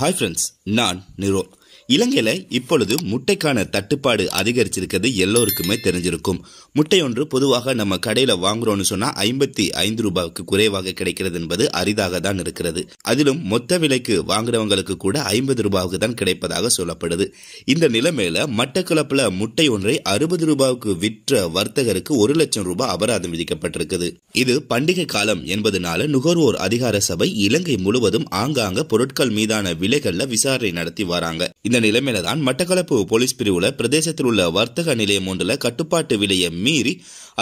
hi friends நான் நிரோ இலங்கையில இப்பொழுது முட்டைக்கான தட்டுப்பாடு அதிகரிச்சிருக்கிறது எல்லோருக்குமே தெரிஞ்சிருக்கும் முட்டை ஒன்று பொதுவாக நம்ம கடையில வாங்குறோம்னு சொன்னா ஐம்பத்தி ஐந்து ரூபாய்க்கு குறைவாக கிடைக்கிறது என்பது அரிதாக தான் இருக்கிறது அதிலும் மொத்த விலைக்கு வாங்குறவங்களுக்கு கூட ஐம்பது ரூபாவுக்கு தான் கிடைப்பதாக சொல்லப்படுது இந்த நிலைமையில மட்டக்களப்புல முட்டை ஒன்றை அறுபது ரூபாவுக்கு விற்ற வர்த்தகருக்கு ஒரு லட்சம் ரூபாய் அபராதம் விதிக்கப்பட்டிருக்குது இது பண்டிகை காலம் என்பதனால நுகர்வோர் அதிகார சபை இலங்கை முழுவதும் ஆங்காங்க பொருட்கள் மீதான விலைகள்ல விசாரணை நடத்தி வராங்க இந்த நிலைமையில தான் மட்டக்களப்பு போலீஸ் பிரிவுல பிரதேசத்தில் உள்ள வர்த்தக நிலையம் ஒன்றில் கட்டுப்பாட்டு விலையை மீறி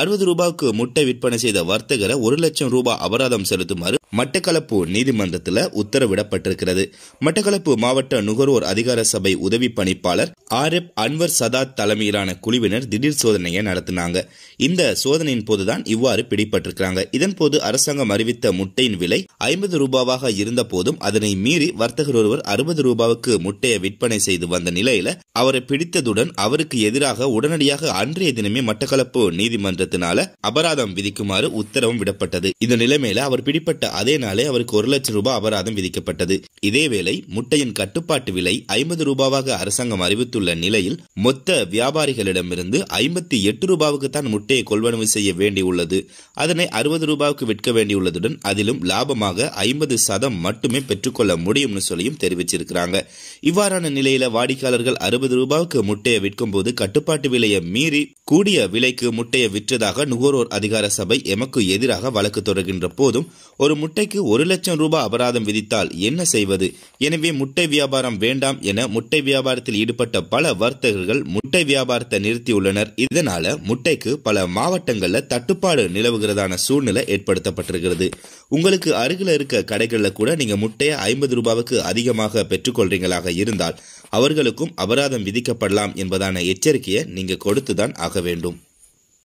அறுபது ரூபாய்க்கு முட்டை விற்பனை செய்த வர்த்தகரை ஒரு லட்சம் ரூபாய் அபராதம் செலுத்துமாறு மட்டக்களப்பு நீதிமன்றத்தில் உத்தரவிடப்பட்டிருக்கிறது மட்டக்களப்பு மாவட்ட நுகர்வோர் அதிகார சபை உதவி பணிப்பாளர் ஆர் எப் அன்வர் சதாத் தலைமையிலான குழுவினர் திடீர் சோதனையை நடத்தினாங்க இந்த சோதனையின் போதுதான் இவ்வாறு பிடிபட்டிருக்கிறாங்க இதன்போது அரசாங்கம் அறிவித்த முட்டையின் விலை ஐம்பது ரூபாவாக இருந்த போதும் அதனை மீறி வர்த்தகர் ஒருவர் அறுபது ரூபாவுக்கு முட்டையை விற்பனை செய்து வந்த நிலையில அவரை பிடித்ததுடன் அவருக்கு எதிராக உடனடியாக அன்றைய தினமே மட்டக்களப்பு நீதிமன்றத்தினால அபராதம் விதிக்குமாறு உத்தரவும் விடப்பட்டது இந்த நிலைமையில அவர் பிடிப்பட்ட அதே நாளே அவருக்கு ஒரு லட்சம் ரூபாய் அபராதம் விதிக்கப்பட்டது இதேவேளை முட்டையின் கட்டுப்பாட்டு விலை ஐம்பது ரூபாவாக அரசாங்கம் அறிவித்துள்ள நிலையில் மொத்த வியாபாரிகளிடமிருந்து ஐம்பத்தி எட்டு ரூபாவுக்கு தான் முட்டையை கொள்வனவு செய்ய வேண்டியுள்ளது அதனை அறுபது ரூபாவுக்கு விற்க வேண்டியுள்ளதுடன் அதிலும் லாபமாக ஐம்பது சதம் மட்டுமே பெற்றுக்கொள்ள முடியும்னு சொல்லியும் தெரிவிச்சிருக்கிறாங்க இவ்வாறான நிலையில வாடிக்கையாளர்கள் அறுபது ரூபாவுக்கு முட்டையை விற்கும் போது கட்டுப்பாட்டு விலையை மீறி கூடிய விலைக்கு முட்டையை விற்றதாக நுகர்வோர் அதிகார சபை எமக்கு எதிராக வழக்கு தொடர்கின்ற போதும் ஒரு முட்டைக்கு ஒரு லட்சம் ரூபாய் அபராதம் விதித்தால் என்ன செய்வது எனவே முட்டை வியாபாரம் வேண்டாம் என முட்டை வியாபாரத்தில் ஈடுபட்ட பல வர்த்தகர்கள் முட்டை வியாபாரத்தை நிறுத்தியுள்ளனர் இதனால முட்டைக்கு பல மாவட்டங்களில் தட்டுப்பாடு நிலவுகிறதான சூழ்நிலை ஏற்படுத்தப்பட்டிருக்கிறது உங்களுக்கு அருகில் இருக்க கடைகளில் கூட நீங்க முட்டையை ஐம்பது ரூபாவுக்கு அதிகமாக பெற்றுக்கொள்றீங்களாக இருந்தால் அவர்களுக்கும் அபராதம் விதிக்கப்படலாம் என்பதான எச்சரிக்கையை நீங்க கொடுத்துதான் ஆக வேண்டும்